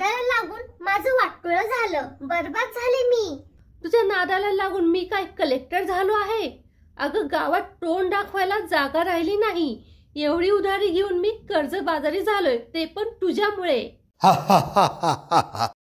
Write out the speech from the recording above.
नादाला लागून माझं वाटोळ झालं बरबाद झाले मी तुझ्या नादाला लागून मी काय कलेक्टर झालो आहे अगं गावात तोंड दाखवायला जागा राहिली नाही एवढी उधारी घेऊन मी कर्ज बाजारी झालोय ते पण तुझ्यामुळे